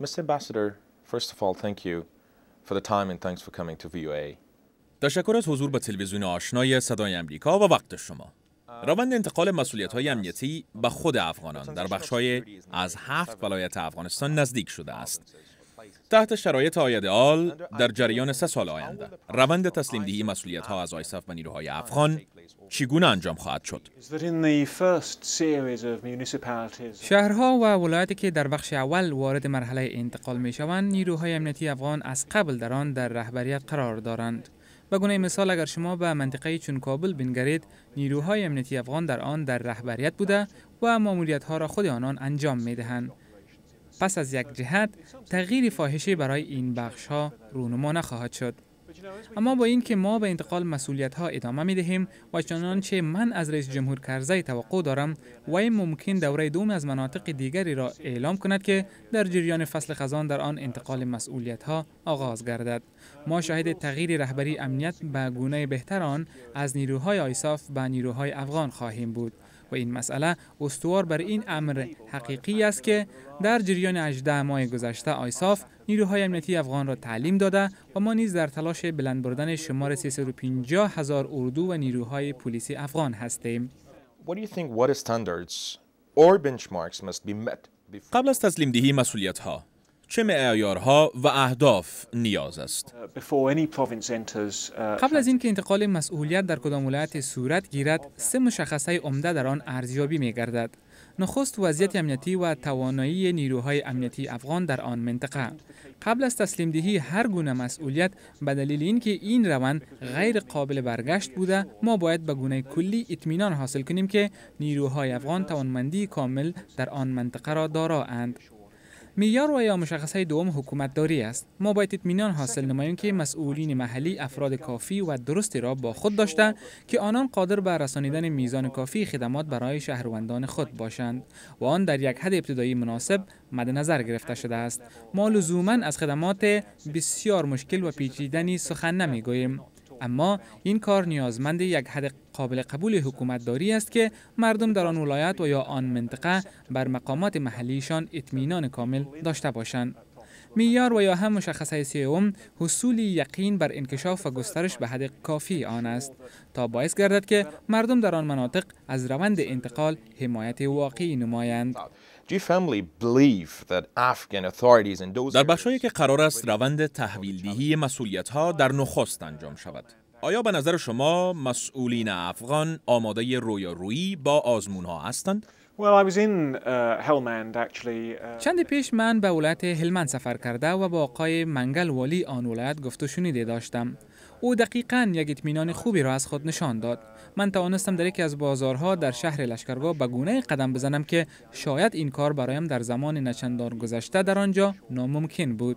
Mr. Ambassador, first of all, thank you for the time and thanks for coming to VOA. تشکر از حضور به تلویزیون آشنای صدای امریکا و وقت شما. روند انتقال مسئولیت های امنیتی به خود افغانان در بخش های از هفت ولایت افغانستان نزدیک شده است. تحت شرایط آید آل در جریان سه سال آینده روند تسلیم دهی مسئولیت ها از آیسف و نیروهای افغان چگونه انجام خواهد شد شهرها و ولایتی که در بخش اول وارد مرحله انتقال می شوند نیروهای امنیتی افغان از قبل در آن در رهبریت قرار دارند به گونه مثال اگر شما به منطقه چون کابل بنگرید نیروهای امنیتی افغان در آن در رهبریت بوده و ماموریت ها را خود آنان انجام می دهند پس از یک جهت تغییر فاحشه برای این بخش ها رونما نخواهد شد اما با اینکه ما به انتقال مسئولیت ها ادامه می دهیم و چنانچه من از رئیس جمهور کرزی توقع دارم وی ممکن دوره دوم از مناطق دیگری را اعلام کند که در جریان فصل خزان در آن انتقال مسئولیت ها آغاز گردد ما شاهد تغییر رهبری امنیت به گونه بهتر آن از نیروهای آیساف به نیروهای افغان خواهیم بود و این مسئله استوار بر این امر حقیقی است که در جریان 18 ماه گذشته آیساف نیروهای امنیتی افغان را تعلیم داده و ما نیز در تلاش بلند بردن شمار 350 هزار اردو و نیروهای پلیسی افغان هستیم. قبل از تسلیم دهی مسئولیت ها چه معیارها و اهداف نیاز است uh, قبل از اینکه انتقال مسئولیت در کدام ولایت صورت گیرد سه مشخصه عمده در آن ارزیابی میگردد نخست وضعیت امنیتی و توانایی نیروهای امنیتی افغان در آن منطقه قبل از تسلیم دهی هر گونه مسئولیت به دلیل اینکه این روند غیر قابل برگشت بوده ما باید به گونه کلی اطمینان حاصل کنیم که نیروهای افغان توانمندی کامل در آن منطقه را دارا اند میار و یا مشخصه دوم حکومت داری است ما باید اطمینان حاصل نماییم که مسئولین محلی افراد کافی و درستی را با خود داشته که آنان قادر به رسانیدن میزان کافی خدمات برای شهروندان خود باشند و آن در یک حد ابتدایی مناسب مد نظر گرفته شده است ما لزوما از خدمات بسیار مشکل و پیچیدنی سخن نمیگوییم اما این کار نیازمند یک حد قابل قبول حکومتداری است که مردم در آن ولایت و یا آن منطقه بر مقامات محلیشان اطمینان کامل داشته باشند میار و یا هم مشخصه سیوم حصول یقین بر انکشاف و گسترش به حد کافی آن است تا باعث گردد که مردم در آن مناطق از روند انتقال حمایت واقعی نمایند در بخشهایی که قرار است روند تحویل تحویلدهی مسئولیت ها در نخست انجام شود آیا به نظر شما مسئولین افغان آماده روی با آزمون ها هستند؟ uh, uh, چندی پیش من به ولایت هلمند سفر کرده و با آقای منگل والی آن ولایت گفت و شنیده داشتم او دقیقا یک اطمینان خوبی را از خود نشان داد من توانستم در یکی از بازارها در شهر لشکرگاه به گونه قدم بزنم که شاید این کار برایم در زمان نچندان گذشته در آنجا ناممکن بود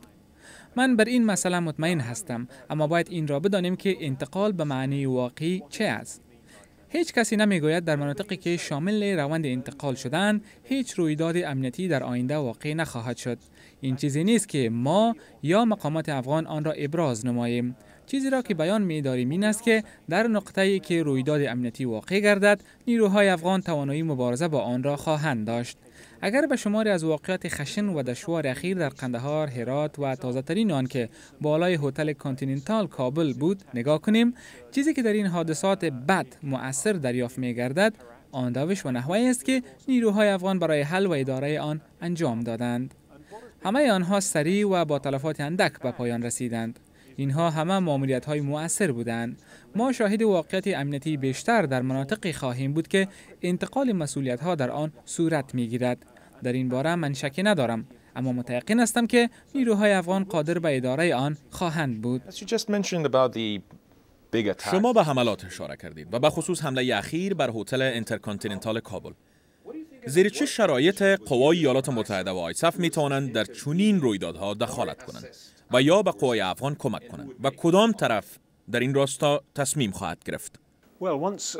من بر این مسئله مطمئن هستم اما باید این را بدانیم که انتقال به معنی واقعی چه است هیچ کسی نمیگوید در مناطقی که شامل روند انتقال شدن هیچ رویداد امنیتی در آینده واقع نخواهد شد این چیزی نیست که ما یا مقامات افغان آن را ابراز نماییم چیزی را که بیان می‌داریم این است که در نقطه‌ای که رویداد امنیتی واقع گردد نیروهای افغان توانایی مبارزه با آن را خواهند داشت اگر به شماری از واقعات خشن و دشوار اخیر در قندهار، هرات و تازه آن که بالای هتل کانتیننتال کابل بود نگاه کنیم چیزی که در این حادثات بد مؤثر دریافت می گردد آن دوش و نحوه است که نیروهای افغان برای حل و اداره آن انجام دادند همه آنها سریع و با تلفات اندک به پایان رسیدند اینها همه معاملیت های مؤثر بودند ما شاهد واقعیت امنیتی بیشتر در مناطقی خواهیم بود که انتقال مسئولیت ها در آن صورت می گیرد در این باره من شکی ندارم اما متیقن هستم که نیروهای افغان قادر به اداره آن خواهند بود شما به حملات اشاره کردید و به خصوص حمله اخیر بر هتل انترکانتیننتال کابل زیر چه شرایط قوای ایالات متحده و آیسف می توانند در چنین رویدادها دخالت کنند و یا به قوای افغان کمک کنند و کدام طرف در این راستا تصمیم خواهد گرفت uh,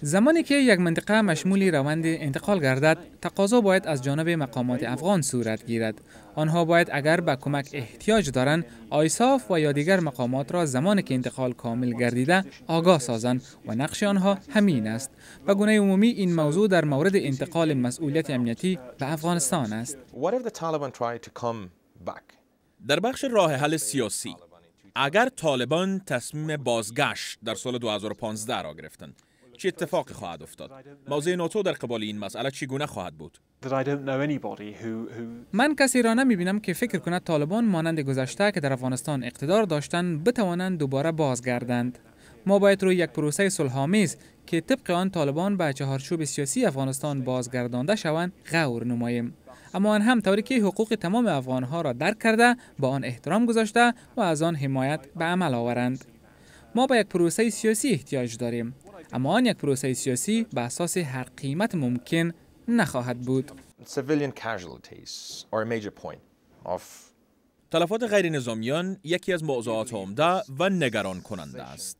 زمانی که یک منطقه مشمول روند انتقال گردد تقاضا باید از جانب مقامات افغان صورت گیرد آنها باید اگر به کمک احتیاج دارند آیساف و یا دیگر مقامات را زمانی که انتقال کامل گردیده آگاه سازند و نقش آنها همین است و گونه عمومی این موضوع در مورد انتقال مسئولیت امنیتی به افغانستان است در بخش راه حل سیاسی اگر طالبان تصمیم بازگشت در سال 2015 را گرفتند چه اتفاقی خواهد افتاد موضع ناتو در قبال این مسئله چگونه خواهد بود من کسی را نمی بینم که فکر کند طالبان مانند گذشته که در افغانستان اقتدار داشتند بتوانند دوباره بازگردند ما باید روی یک پروسه صلحآمیز که طبق آن طالبان به چهارچوب سیاسی افغانستان بازگردانده شوند غور نماییم اما آن هم طوری که حقوق تمام افغانها را درک کرده با آن احترام گذاشته و از آن حمایت به عمل آورند ما به یک پروسه سیاسی احتیاج داریم اما آن یک پروسه سیاسی به اساس هر قیمت ممکن نخواهد بود تلفات غیر نظامیان یکی از موضوعات عمده و نگران کننده است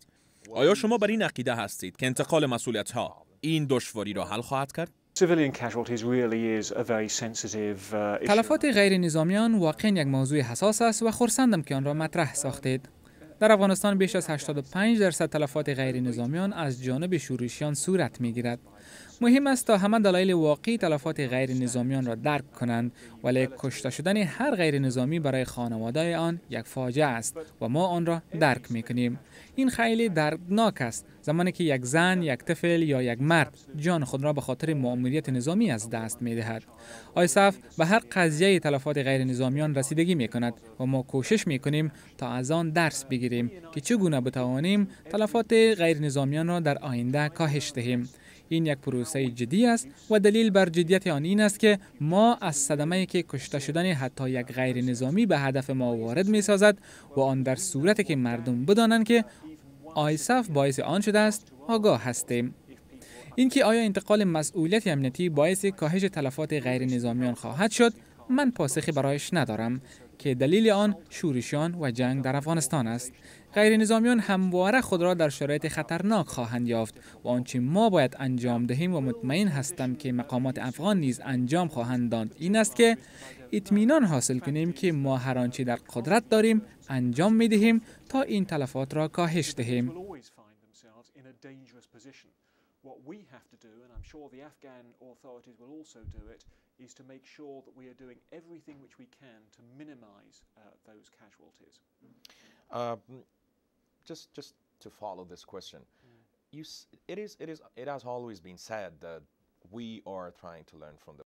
آیا شما بر این عقیده هستید که انتقال مسئولیت ها این دشواری را حل خواهد کرد Uh, تلفات غیر نظامیان واقعا یک موضوع حساس است و خورسندم که آن را مطرح ساختید. در افغانستان بیش از 85 درصد تلفات غیر نظامیان از جانب شورشیان صورت می گیرد. مهم است تا همه دلایل واقعی تلفات غیر نظامیان را درک کنند ولی کشته شدن هر غیر نظامی برای خانواده آن یک فاجعه است و ما آن را درک می کنیم این خیلی دردناک است زمانی که یک زن یک طفل یا یک مرد جان خود را به خاطر مأموریت نظامی از دست می دهد آیسف به هر قضیه تلفات غیر نظامیان رسیدگی می کند و ما کوشش می کنیم تا از آن درس بگیریم که چگونه بتوانیم تلفات غیر نظامیان را در آینده کاهش دهیم این یک پروسه جدی است و دلیل بر جدیت آن این است که ما از صدمه که کشته شدن حتی یک غیر نظامی به هدف ما وارد می سازد و آن در صورت که مردم بدانند که آیسف باعث آن شده است آگاه هستیم اینکه آیا انتقال مسئولیت امنیتی باعث کاهش تلفات غیر نظامیان خواهد شد من پاسخی برایش ندارم که دلیل آن شورشیان و جنگ در افغانستان است غیر نظامیان همواره خود را در شرایط خطرناک خواهند یافت و آنچه ما باید انجام دهیم و مطمئن هستم که مقامات افغان نیز انجام خواهند داد این است که اطمینان حاصل کنیم که ما هر آنچه در قدرت داریم انجام می دهیم تا این تلفات را کاهش دهیم is to make sure that we are doing everything which we can to minimize uh, those casualties. Um, just, just to follow this question, mm. you, it, is, it, is, it has always been said that we are trying to learn from the